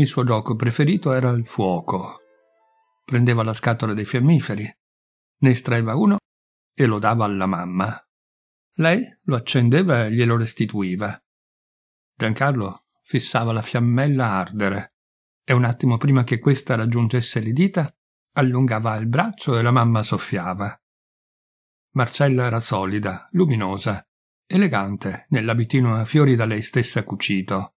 Il suo gioco preferito era il fuoco. Prendeva la scatola dei fiammiferi, ne estraeva uno e lo dava alla mamma. Lei lo accendeva e glielo restituiva. Giancarlo fissava la fiammella ardere e un attimo prima che questa raggiungesse le dita allungava il braccio e la mamma soffiava. Marcella era solida, luminosa, elegante nell'abitino a fiori da lei stessa cucito.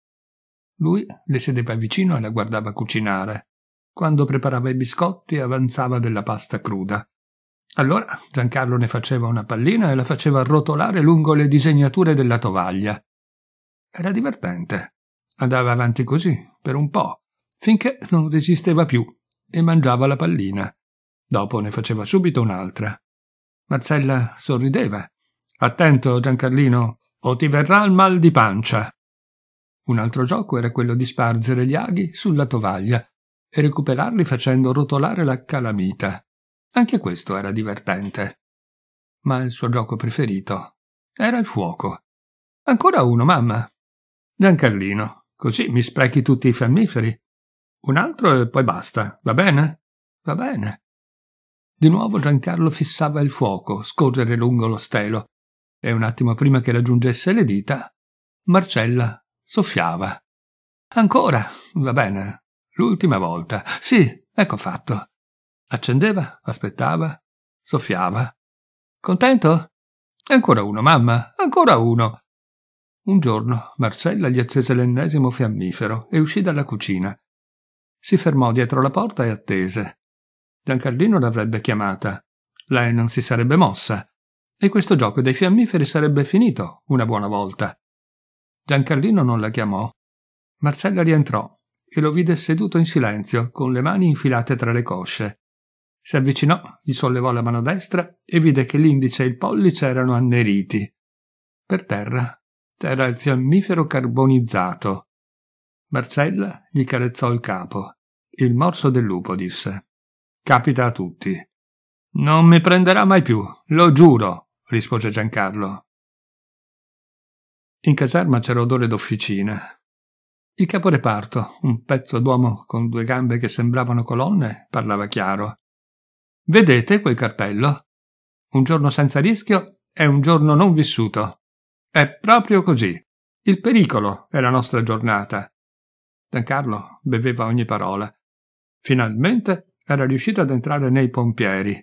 Lui le sedeva vicino e la guardava cucinare. Quando preparava i biscotti avanzava della pasta cruda. Allora Giancarlo ne faceva una pallina e la faceva rotolare lungo le disegnature della tovaglia. Era divertente. Andava avanti così, per un po', finché non resisteva più e mangiava la pallina. Dopo ne faceva subito un'altra. Marcella sorrideva. Attento, Giancarlino, o ti verrà il mal di pancia. Un altro gioco era quello di spargere gli aghi sulla tovaglia e recuperarli facendo rotolare la calamita. Anche questo era divertente. Ma il suo gioco preferito era il fuoco. Ancora uno, mamma. Giancarlino, così mi sprechi tutti i fiammiferi. Un altro e poi basta, va bene? Va bene. Di nuovo Giancarlo fissava il fuoco, scorrere lungo lo stelo, e un attimo prima che raggiungesse le dita, Marcella Soffiava. Ancora, va bene, l'ultima volta. Sì, ecco fatto. Accendeva, aspettava, soffiava. Contento? Ancora uno, mamma, ancora uno. Un giorno Marcella gli accese l'ennesimo fiammifero e uscì dalla cucina. Si fermò dietro la porta e attese. Giancarlino l'avrebbe chiamata. Lei non si sarebbe mossa. E questo gioco dei fiammiferi sarebbe finito una buona volta. Giancarlino non la chiamò. Marcella rientrò e lo vide seduto in silenzio, con le mani infilate tra le cosce. Si avvicinò, gli sollevò la mano destra e vide che l'indice e il pollice erano anneriti. Per terra c'era il fiammifero carbonizzato. Marcella gli carezzò il capo. Il morso del lupo disse: Capita a tutti. Non mi prenderà mai più, lo giuro, rispose Giancarlo. In caserma c'era odore d'officina. Il caporeparto, un pezzo d'uomo con due gambe che sembravano colonne, parlava chiaro. Vedete quel cartello? Un giorno senza rischio è un giorno non vissuto. È proprio così. Il pericolo è la nostra giornata. Giancarlo beveva ogni parola. Finalmente era riuscito ad entrare nei pompieri.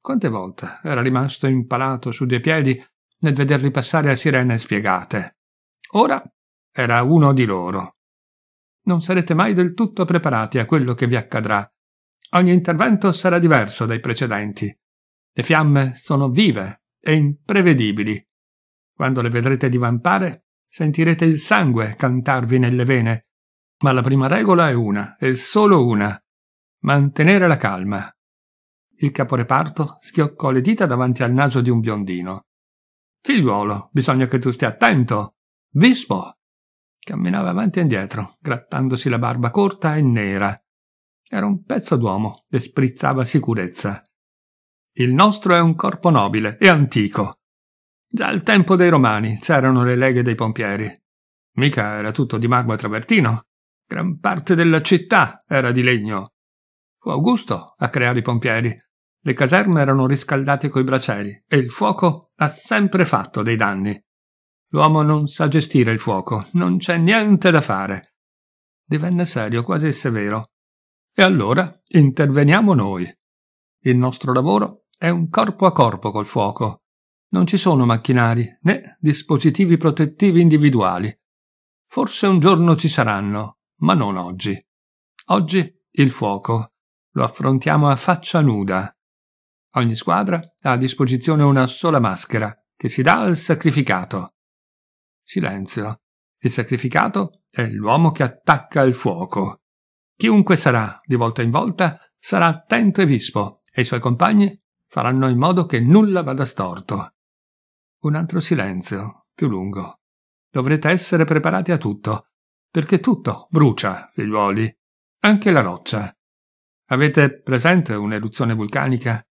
Quante volte era rimasto impalato su dei piedi nel vederli passare a sirene spiegate. Ora era uno di loro. Non sarete mai del tutto preparati a quello che vi accadrà. Ogni intervento sarà diverso dai precedenti. Le fiamme sono vive e imprevedibili. Quando le vedrete divampare, sentirete il sangue cantarvi nelle vene. Ma la prima regola è una, e solo una. Mantenere la calma. Il caporeparto schioccò le dita davanti al naso di un biondino. Figliuolo, bisogna che tu stia attento. Vispo. Camminava avanti e indietro, grattandosi la barba corta e nera. Era un pezzo d'uomo e sprizzava sicurezza. Il nostro è un corpo nobile e antico. Già al tempo dei Romani c'erano le leghe dei pompieri. Mica era tutto di marmo e travertino. Gran parte della città era di legno. Fu Augusto a creare i pompieri le caserme erano riscaldate coi bracieri e il fuoco ha sempre fatto dei danni. L'uomo non sa gestire il fuoco, non c'è niente da fare. Divenne serio, quasi severo. E allora interveniamo noi. Il nostro lavoro è un corpo a corpo col fuoco. Non ci sono macchinari né dispositivi protettivi individuali. Forse un giorno ci saranno, ma non oggi. Oggi il fuoco lo affrontiamo a faccia nuda Ogni squadra ha a disposizione una sola maschera che si dà al sacrificato. Silenzio. Il sacrificato è l'uomo che attacca il fuoco. Chiunque sarà, di volta in volta, sarà attento e vispo, e i suoi compagni faranno in modo che nulla vada storto. Un altro silenzio, più lungo. Dovrete essere preparati a tutto, perché tutto brucia, figliuoli, anche la roccia. Avete presente un'eruzione vulcanica?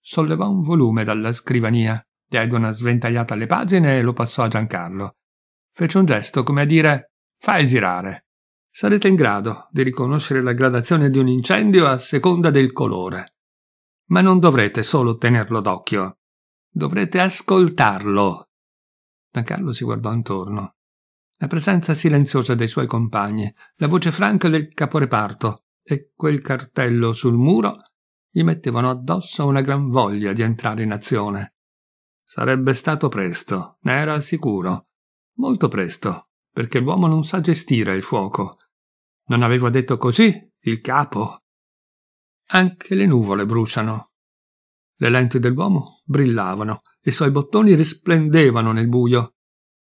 sollevò un volume dalla scrivania, diede una sventagliata alle pagine e lo passò a Giancarlo. Fece un gesto come a dire fai girare. Sarete in grado di riconoscere la gradazione di un incendio a seconda del colore. Ma non dovrete solo tenerlo d'occhio, dovrete ascoltarlo. Giancarlo si guardò intorno. La presenza silenziosa dei suoi compagni, la voce franca del caporeparto e quel cartello sul muro gli mettevano addosso una gran voglia di entrare in azione. Sarebbe stato presto, ne era sicuro. Molto presto, perché l'uomo non sa gestire il fuoco. Non avevo detto così, il capo. Anche le nuvole bruciano. Le lenti dell'uomo brillavano, i suoi bottoni risplendevano nel buio.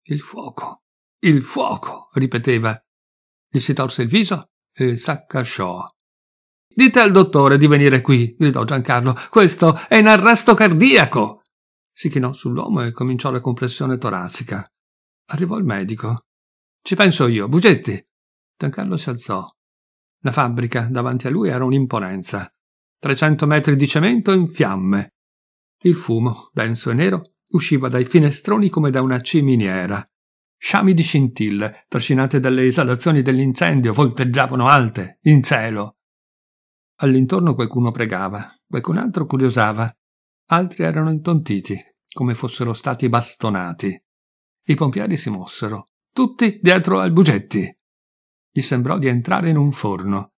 Il fuoco, il fuoco, ripeteva. Gli si torse il viso e s'accasciò. Dite al dottore di venire qui, gridò Giancarlo. Questo è un arresto cardiaco. Si chinò sull'uomo e cominciò la compressione toracica. Arrivò il medico. Ci penso io, Bugetti. Giancarlo si alzò. La fabbrica davanti a lui era un'imponenza. 300 metri di cemento in fiamme. Il fumo, denso e nero, usciva dai finestroni come da una ciminiera. Sciami di scintille, trascinate dalle esalazioni dell'incendio, volteggiavano alte, in cielo. All'intorno qualcuno pregava, qualcun altro curiosava, altri erano intontiti, come fossero stati bastonati. I pompieri si mossero, tutti dietro al Bugetti. Gli sembrò di entrare in un forno.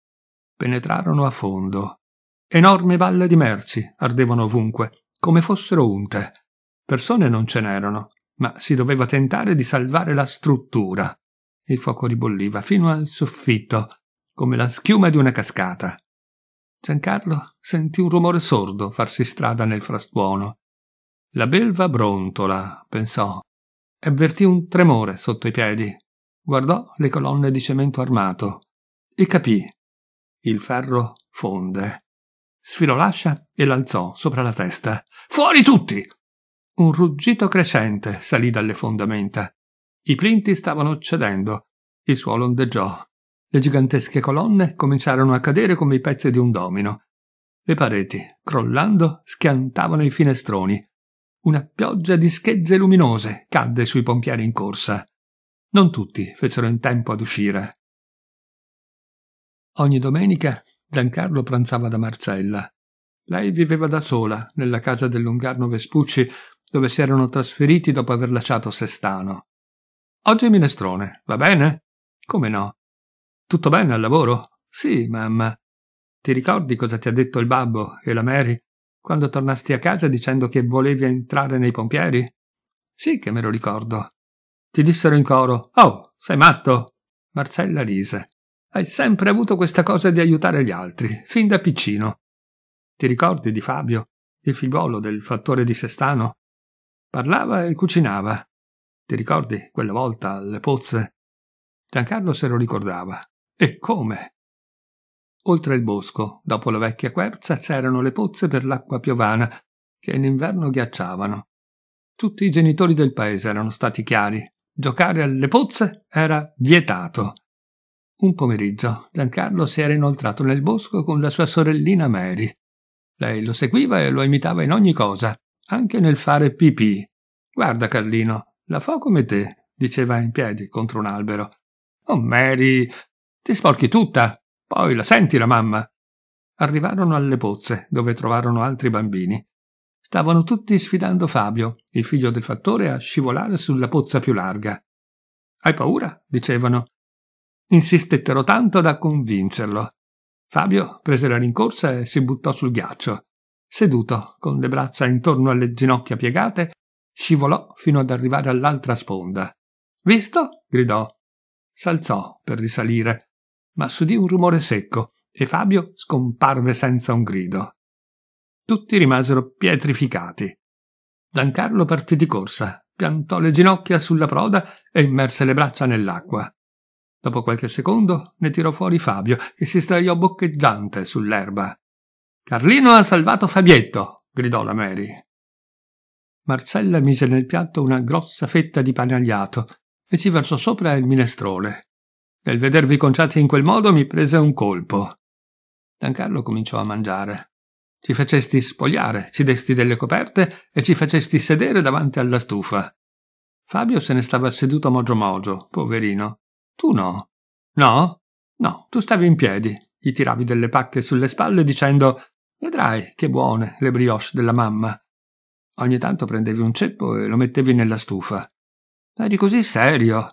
Penetrarono a fondo. Enormi balle di merci ardevano ovunque, come fossero unte. Persone non ce n'erano, ma si doveva tentare di salvare la struttura. Il fuoco ribolliva fino al soffitto, come la schiuma di una cascata. Giancarlo sentì un rumore sordo farsi strada nel frastuono. La belva brontola, pensò, e avvertì un tremore sotto i piedi. Guardò le colonne di cemento armato e capì. Il ferro fonde. Sfilò l'ascia e l'alzò sopra la testa. Fuori tutti! Un ruggito crescente salì dalle fondamenta. I plinti stavano cedendo. Il suolo ondeggiò. Le gigantesche colonne cominciarono a cadere come i pezzi di un domino. Le pareti, crollando, schiantavano i finestroni. Una pioggia di schegge luminose cadde sui pompieri in corsa. Non tutti fecero in tempo ad uscire. Ogni domenica Giancarlo pranzava da Marcella. Lei viveva da sola nella casa del Lungarno Vespucci, dove si erano trasferiti dopo aver lasciato Sestano. Oggi è minestrone, va bene? Come no? Tutto bene al lavoro? Sì, mamma. Ti ricordi cosa ti ha detto il babbo e la Mary quando tornasti a casa dicendo che volevi entrare nei pompieri? Sì che me lo ricordo. Ti dissero in coro Oh, sei matto? Marcella rise. Hai sempre avuto questa cosa di aiutare gli altri, fin da piccino. Ti ricordi di Fabio, il figliuolo del fattore di Sestano? Parlava e cucinava. Ti ricordi quella volta alle pozze? Giancarlo se lo ricordava. E come? Oltre il bosco, dopo la vecchia quercia, c'erano le pozze per l'acqua piovana, che in inverno ghiacciavano. Tutti i genitori del paese erano stati chiari. Giocare alle pozze era vietato. Un pomeriggio Giancarlo si era inoltrato nel bosco con la sua sorellina Mary. Lei lo seguiva e lo imitava in ogni cosa, anche nel fare pipì. Guarda, Carlino, la fa come te, diceva in piedi contro un albero. Oh, Mary, ti sporchi tutta, poi la senti la mamma. Arrivarono alle pozze, dove trovarono altri bambini. Stavano tutti sfidando Fabio, il figlio del fattore, a scivolare sulla pozza più larga. Hai paura? dicevano. Insistettero tanto da convincerlo. Fabio prese la rincorsa e si buttò sul ghiaccio. Seduto, con le braccia intorno alle ginocchia piegate, scivolò fino ad arrivare all'altra sponda. Visto? gridò. S'alzò per risalire, ma s'udì un rumore secco e Fabio scomparve senza un grido. Tutti rimasero pietrificati. Giancarlo partì di corsa, piantò le ginocchia sulla proda e immerse le braccia nell'acqua. Dopo qualche secondo ne tirò fuori Fabio, che si sdraiò boccheggiante sull'erba. Carlino ha salvato Fabietto! gridò la Mary. Marcella mise nel piatto una grossa fetta di pane agliato e ci versò sopra il minestrone il vedervi conciati in quel modo mi prese un colpo. Giancarlo cominciò a mangiare. Ci facesti spogliare, ci desti delle coperte e ci facesti sedere davanti alla stufa. Fabio se ne stava seduto mogio mogio, poverino. Tu no. No? No, tu stavi in piedi, gli tiravi delle pacche sulle spalle dicendo Vedrai che buone le brioche della mamma. Ogni tanto prendevi un ceppo e lo mettevi nella stufa. Eri così serio.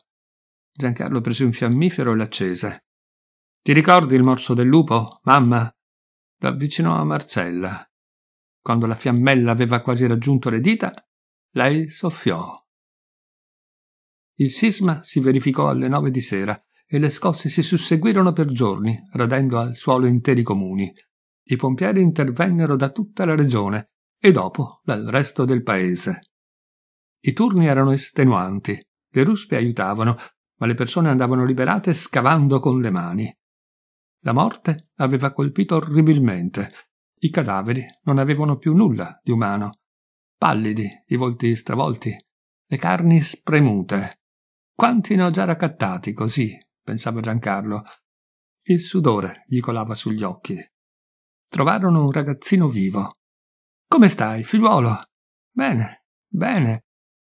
Giancarlo prese un fiammifero e l'accese. Ti ricordi il morso del lupo, mamma? Lo avvicinò a Marcella. Quando la fiammella aveva quasi raggiunto le dita, lei soffiò. Il sisma si verificò alle nove di sera e le scosse si susseguirono per giorni, radendo al suolo interi comuni. I pompieri intervennero da tutta la regione e dopo dal resto del paese. I turni erano estenuanti, le ruspe aiutavano, ma le persone andavano liberate scavando con le mani. La morte aveva colpito orribilmente. I cadaveri non avevano più nulla di umano. Pallidi, i volti stravolti, le carni spremute. Quanti ne ho già raccattati così, pensava Giancarlo. Il sudore gli colava sugli occhi. Trovarono un ragazzino vivo. Come stai, figliuolo? Bene, bene.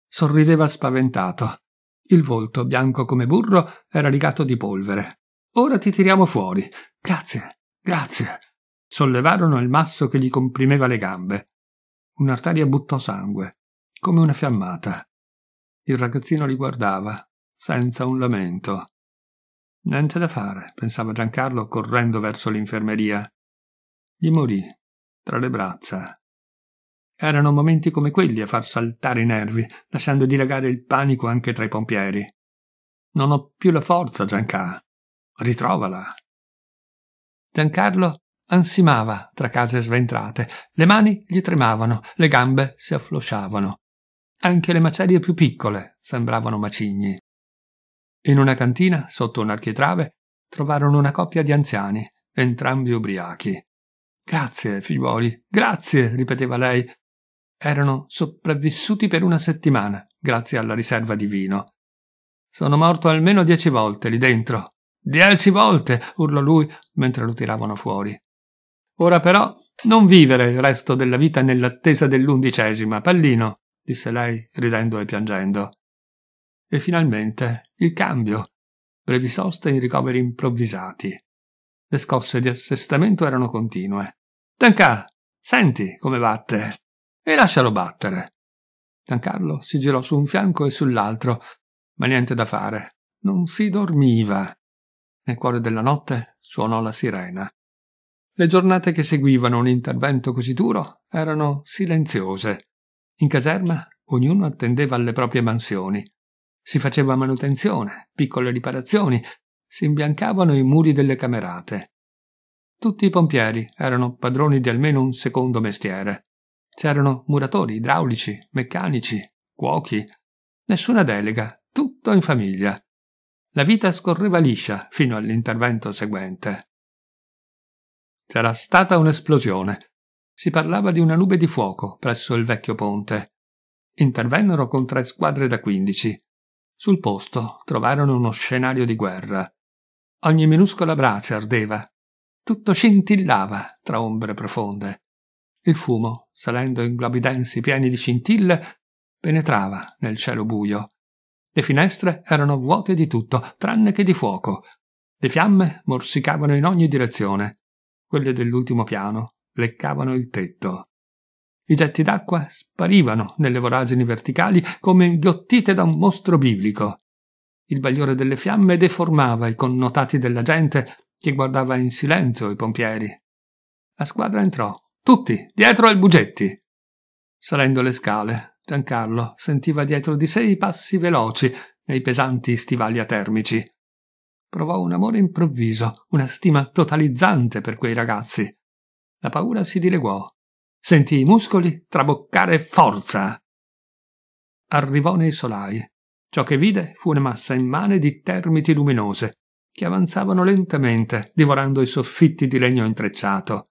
Sorrideva spaventato. Il volto, bianco come burro, era rigato di polvere. Ora ti tiriamo fuori. Grazie, grazie. Sollevarono il masso che gli comprimeva le gambe. Un'arteria buttò sangue, come una fiammata. Il ragazzino li guardava, senza un lamento. Niente da fare, pensava Giancarlo correndo verso l'infermeria. Gli morì tra le braccia. Erano momenti come quelli a far saltare i nervi, lasciando dilagare il panico anche tra i pompieri. Non ho più la forza, Gianca. Ritrovala. Giancarlo ansimava tra case sventrate, le mani gli tremavano, le gambe si afflosciavano. Anche le macerie più piccole sembravano macigni. In una cantina, sotto un architrave, trovarono una coppia di anziani, entrambi ubriachi. Grazie, figliuoli, grazie, ripeteva lei, erano sopravvissuti per una settimana grazie alla riserva di vino. Sono morto almeno dieci volte lì dentro. Dieci volte! urlò lui mentre lo tiravano fuori. Ora però non vivere il resto della vita nell'attesa dell'undicesima, pallino, disse lei ridendo e piangendo. E finalmente il cambio. Brevi soste in ricoveri improvvisati. Le scosse di assestamento erano continue. Tanca, senti come batte e lascialo battere. Giancarlo si girò su un fianco e sull'altro, ma niente da fare. Non si dormiva. Nel cuore della notte suonò la sirena. Le giornate che seguivano un intervento così duro erano silenziose. In caserma ognuno attendeva alle proprie mansioni. Si faceva manutenzione, piccole riparazioni, si imbiancavano i muri delle camerate. Tutti i pompieri erano padroni di almeno un secondo mestiere. C'erano muratori, idraulici, meccanici, cuochi. Nessuna delega, tutto in famiglia. La vita scorreva liscia fino all'intervento seguente. C'era stata un'esplosione. Si parlava di una nube di fuoco presso il vecchio ponte. Intervennero con tre squadre da quindici. Sul posto trovarono uno scenario di guerra. Ogni minuscola brace ardeva. Tutto scintillava tra ombre profonde. Il fumo, salendo in globi densi pieni di scintille, penetrava nel cielo buio. Le finestre erano vuote di tutto, tranne che di fuoco. Le fiamme morsicavano in ogni direzione. Quelle dell'ultimo piano leccavano il tetto. I getti d'acqua sparivano nelle voragini verticali come inghiottite da un mostro biblico. Il bagliore delle fiamme deformava i connotati della gente che guardava in silenzio i pompieri. La squadra entrò tutti, dietro al Bugetti! Salendo le scale, Giancarlo sentiva dietro di sé i passi veloci nei pesanti stivali a termici. Provò un amore improvviso, una stima totalizzante per quei ragazzi. La paura si dileguò. Sentì i muscoli traboccare forza. Arrivò nei solai. Ciò che vide fu una massa immane di termiti luminose che avanzavano lentamente, divorando i soffitti di legno intrecciato.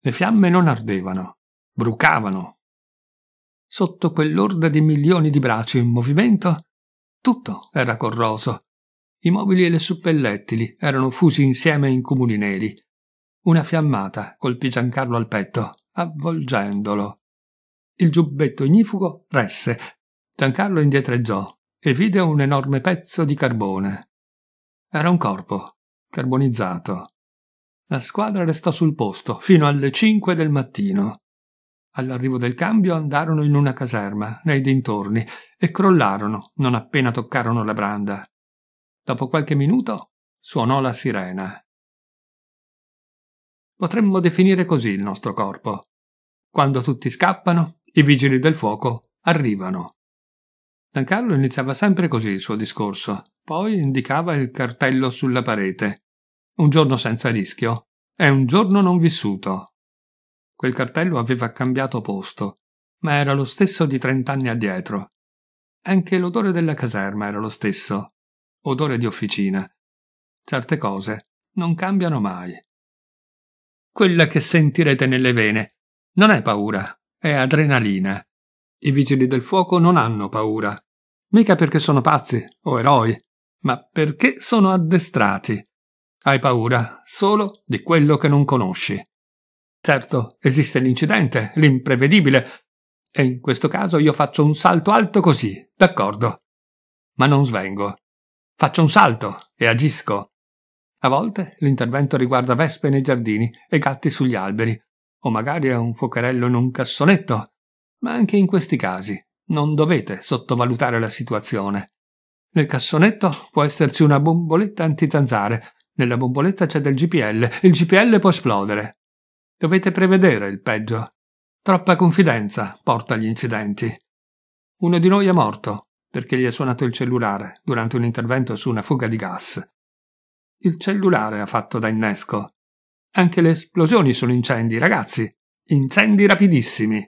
Le fiamme non ardevano, brucavano. Sotto quell'orda di milioni di bracci in movimento, tutto era corroso. I mobili e le suppellettili erano fusi insieme in cumuli neri. Una fiammata colpì Giancarlo al petto, avvolgendolo. Il giubbetto ignifugo resse. Giancarlo indietreggiò e vide un enorme pezzo di carbone. Era un corpo, carbonizzato. La squadra restò sul posto fino alle 5 del mattino. All'arrivo del cambio andarono in una caserma, nei dintorni, e crollarono non appena toccarono la branda. Dopo qualche minuto suonò la sirena. Potremmo definire così il nostro corpo. Quando tutti scappano, i vigili del fuoco arrivano. Giancarlo iniziava sempre così il suo discorso, poi indicava il cartello sulla parete. Un giorno senza rischio è un giorno non vissuto. Quel cartello aveva cambiato posto, ma era lo stesso di trent'anni addietro. Anche l'odore della caserma era lo stesso, odore di officina. Certe cose non cambiano mai. Quella che sentirete nelle vene non è paura, è adrenalina. I vigili del fuoco non hanno paura, mica perché sono pazzi o eroi, ma perché sono addestrati. Hai paura solo di quello che non conosci. Certo, esiste l'incidente, l'imprevedibile, e in questo caso io faccio un salto alto così, d'accordo. Ma non svengo. Faccio un salto e agisco. A volte l'intervento riguarda vespe nei giardini e gatti sugli alberi, o magari è un fuocherello in un cassonetto. Ma anche in questi casi non dovete sottovalutare la situazione. Nel cassonetto può esserci una bomboletta antizanzare nella bomboletta c'è del GPL. Il GPL può esplodere. Dovete prevedere il peggio. Troppa confidenza porta agli incidenti. Uno di noi è morto perché gli è suonato il cellulare durante un intervento su una fuga di gas. Il cellulare ha fatto da innesco. Anche le esplosioni sono incendi, ragazzi. Incendi rapidissimi.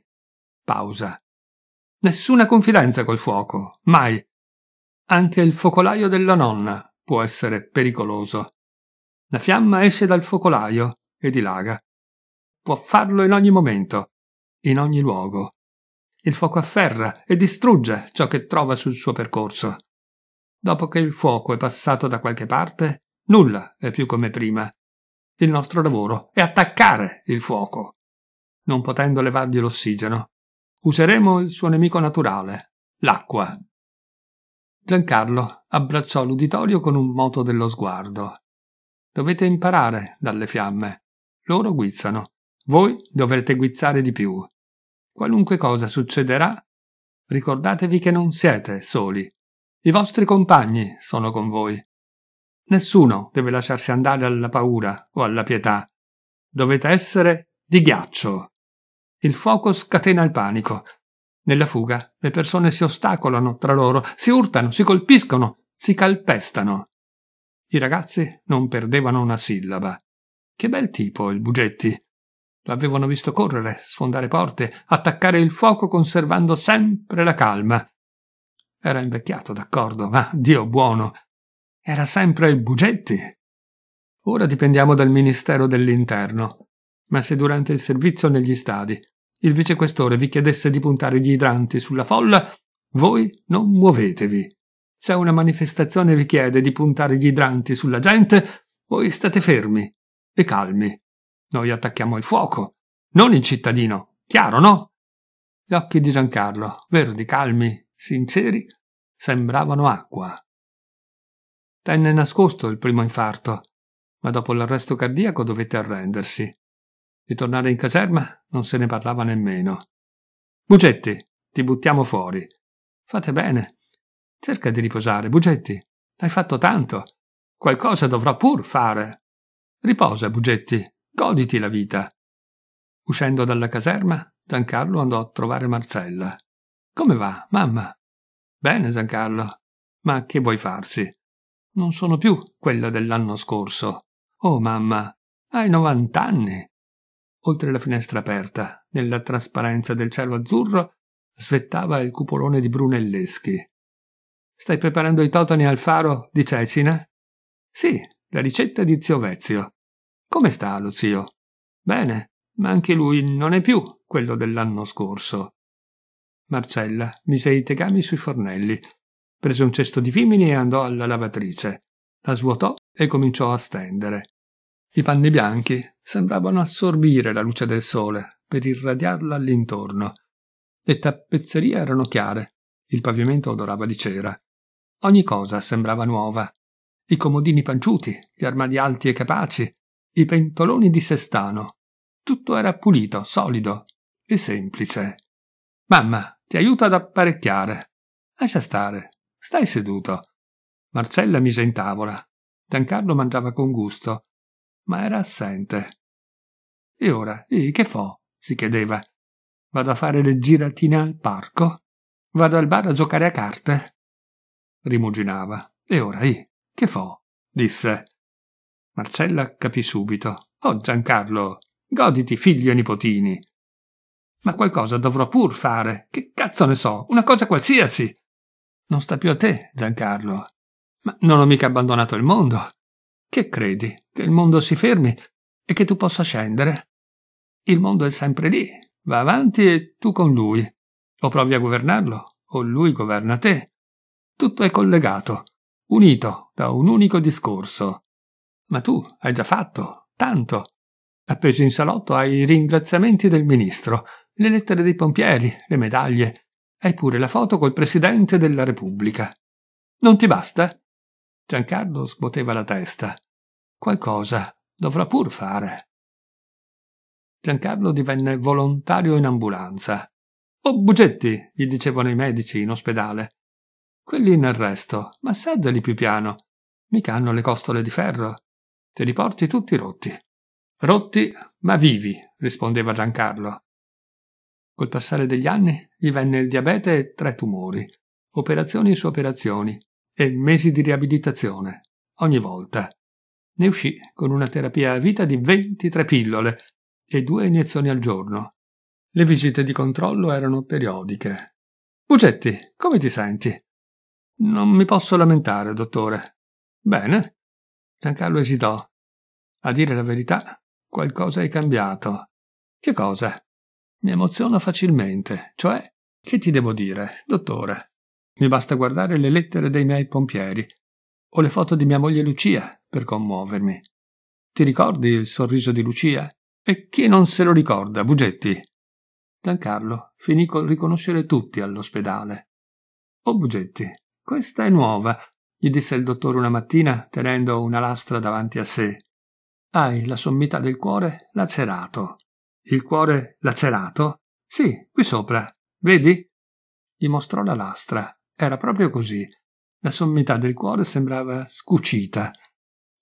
Pausa. Nessuna confidenza col fuoco, mai. Anche il focolaio della nonna può essere pericoloso. La fiamma esce dal focolaio e dilaga. Può farlo in ogni momento, in ogni luogo. Il fuoco afferra e distrugge ciò che trova sul suo percorso. Dopo che il fuoco è passato da qualche parte, nulla è più come prima. Il nostro lavoro è attaccare il fuoco, non potendo levargli l'ossigeno. Useremo il suo nemico naturale, l'acqua. Giancarlo abbracciò l'uditorio con un moto dello sguardo. Dovete imparare dalle fiamme. Loro guizzano. Voi dovrete guizzare di più. Qualunque cosa succederà, ricordatevi che non siete soli. I vostri compagni sono con voi. Nessuno deve lasciarsi andare alla paura o alla pietà. Dovete essere di ghiaccio. Il fuoco scatena il panico. Nella fuga le persone si ostacolano tra loro, si urtano, si colpiscono, si calpestano. I ragazzi non perdevano una sillaba. Che bel tipo il Bugetti. Lo avevano visto correre, sfondare porte, attaccare il fuoco conservando sempre la calma. Era invecchiato, d'accordo, ma Dio buono. Era sempre il Bugetti. Ora dipendiamo dal Ministero dell'Interno. Ma se durante il servizio negli stadi il vicequestore vi chiedesse di puntare gli idranti sulla folla, voi non muovetevi. Se una manifestazione vi chiede di puntare gli idranti sulla gente, voi state fermi e calmi. Noi attacchiamo il fuoco, non il cittadino. Chiaro, no? Gli occhi di Giancarlo, verdi, calmi, sinceri, sembravano acqua. Tenne nascosto il primo infarto, ma dopo l'arresto cardiaco dovette arrendersi. Di tornare in caserma non se ne parlava nemmeno. Bugetti, ti buttiamo fuori. Fate bene, Cerca di riposare, Bugetti. Hai fatto tanto. Qualcosa dovrò pur fare. Riposa, Bugetti. Goditi la vita. Uscendo dalla caserma, Giancarlo andò a trovare Marcella. Come va, mamma? Bene, Giancarlo. Ma che vuoi farsi? Non sono più quella dell'anno scorso. Oh, mamma, hai novant'anni. Oltre la finestra aperta, nella trasparenza del cielo azzurro, svettava il cupolone di Brunelleschi. Stai preparando i totoni al faro di cecina? Sì, la ricetta di zio Vezio. Come sta lo zio? Bene, ma anche lui non è più quello dell'anno scorso. Marcella mise i tegami sui fornelli, prese un cesto di vimini e andò alla lavatrice. La svuotò e cominciò a stendere. I panni bianchi sembravano assorbire la luce del sole per irradiarla all'intorno. Le tappezzerie erano chiare, il pavimento odorava di cera. Ogni cosa sembrava nuova. I comodini panciuti, gli armadi alti e capaci, i pentoloni di sestano. Tutto era pulito, solido e semplice. Mamma, ti aiuto ad apparecchiare. Lascia stare. Stai seduto. Marcella mise in tavola. Giancarlo mangiava con gusto, ma era assente. E ora, e che fo? si chiedeva. Vado a fare le giratine al parco? Vado al bar a giocare a carte? rimuginava. E ora, i, che fo? disse. Marcella capì subito. Oh, Giancarlo, goditi figli e nipotini. Ma qualcosa dovrò pur fare. Che cazzo ne so, una cosa qualsiasi. Non sta più a te, Giancarlo. Ma non ho mica abbandonato il mondo. Che credi? Che il mondo si fermi e che tu possa scendere? Il mondo è sempre lì, va avanti e tu con lui. O provi a governarlo, o lui governa te. Tutto è collegato, unito da un unico discorso. Ma tu hai già fatto tanto. Appeso in salotto hai i ringraziamenti del ministro, le lettere dei pompieri, le medaglie, hai pure la foto col presidente della Repubblica. Non ti basta? Giancarlo scuoteva la testa. Qualcosa dovrà pur fare. Giancarlo divenne volontario in ambulanza. Oh, Bugetti, gli dicevano i medici in ospedale, quelli in arresto, massaggiali più piano. Mica hanno le costole di ferro. Te li porti tutti rotti. Rotti, ma vivi, rispondeva Giancarlo. Col passare degli anni gli venne il diabete e tre tumori, operazioni su operazioni e mesi di riabilitazione, ogni volta. Ne uscì con una terapia a vita di 23 pillole e due iniezioni al giorno. Le visite di controllo erano periodiche. Bugetti, come ti senti? Non mi posso lamentare, dottore. Bene. Giancarlo esitò. A dire la verità, qualcosa è cambiato. Che cosa? Mi emoziono facilmente, cioè, che ti devo dire, dottore? Mi basta guardare le lettere dei miei pompieri o le foto di mia moglie Lucia per commuovermi. Ti ricordi il sorriso di Lucia? E chi non se lo ricorda, Bugetti? Giancarlo finì col riconoscere tutti all'ospedale. O oh, Bugetti questa è nuova, gli disse il dottore una mattina tenendo una lastra davanti a sé. Hai la sommità del cuore lacerato. Il cuore lacerato? Sì, qui sopra. Vedi? Gli mostrò la lastra. Era proprio così. La sommità del cuore sembrava scucita.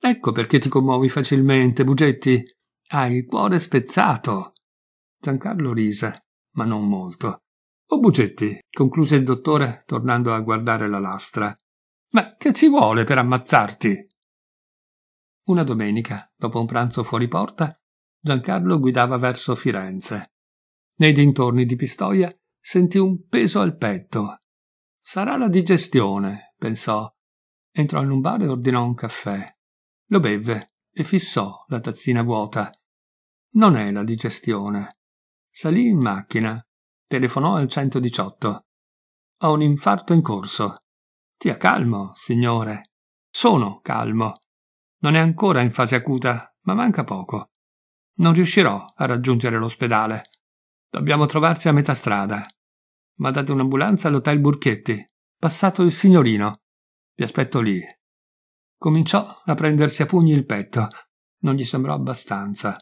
Ecco perché ti commuovi facilmente, Bugetti. Hai il cuore spezzato. Giancarlo rise, ma non molto. O oh, Bucetti, concluse il dottore, tornando a guardare la lastra. Ma che ci vuole per ammazzarti? Una domenica, dopo un pranzo fuori porta, Giancarlo guidava verso Firenze. Nei dintorni di Pistoia sentì un peso al petto. Sarà la digestione, pensò. Entrò in un bar e ordinò un caffè. Lo bevve e fissò la tazzina vuota. Non è la digestione. Salì in macchina, Telefonò al 118. Ho un infarto in corso. Stia calmo, signore. Sono calmo. Non è ancora in fase acuta, ma manca poco. Non riuscirò a raggiungere l'ospedale. Dobbiamo trovarci a metà strada. Mandate un'ambulanza all'hotel Burchetti. Passato il signorino. Vi aspetto lì. Cominciò a prendersi a pugni il petto. Non gli sembrò abbastanza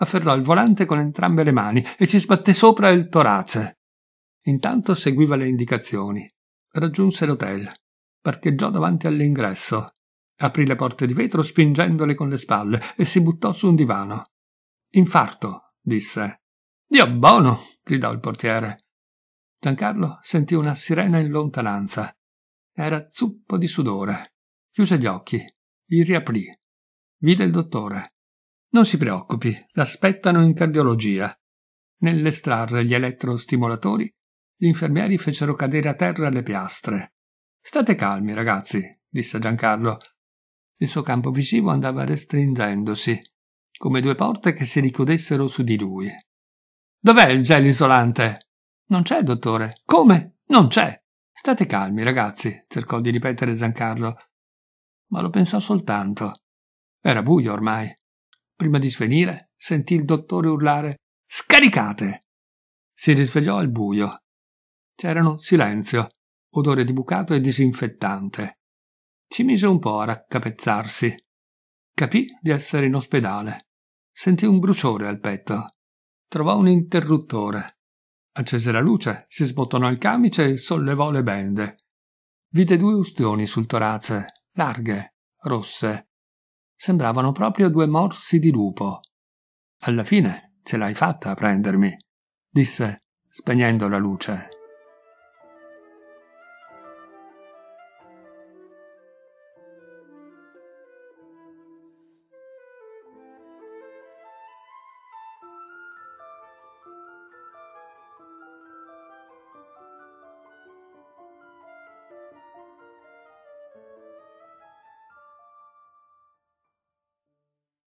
afferrò il volante con entrambe le mani e ci sbatté sopra il torace. Intanto seguiva le indicazioni. Raggiunse l'hotel. Parcheggiò davanti all'ingresso. Aprì le porte di vetro spingendole con le spalle e si buttò su un divano. Infarto, disse. Dio buono! gridò il portiere. Giancarlo sentì una sirena in lontananza. Era zuppo di sudore. Chiuse gli occhi, li riaprì. Vide il dottore. Non si preoccupi, l'aspettano in cardiologia. Nell'estrarre gli elettrostimolatori, gli infermieri fecero cadere a terra le piastre. State calmi, ragazzi, disse Giancarlo. Il suo campo visivo andava restringendosi, come due porte che si richiudessero su di lui. Dov'è il gel isolante? Non c'è, dottore. Come? Non c'è. State calmi, ragazzi, cercò di ripetere Giancarlo. Ma lo pensò soltanto. Era buio ormai. Prima di svenire, sentì il dottore urlare Scaricate! Si risvegliò al buio. C'erano silenzio, odore di bucato e disinfettante. Ci mise un po' a raccapezzarsi. Capì di essere in ospedale. Sentì un bruciore al petto. Trovò un interruttore. Accese la luce, si sbottonò il camice e sollevò le bende. Vide due ustioni sul torace, larghe, rosse, Sembravano proprio due morsi di lupo. Alla fine ce l'hai fatta a prendermi, disse, spegnendo la luce.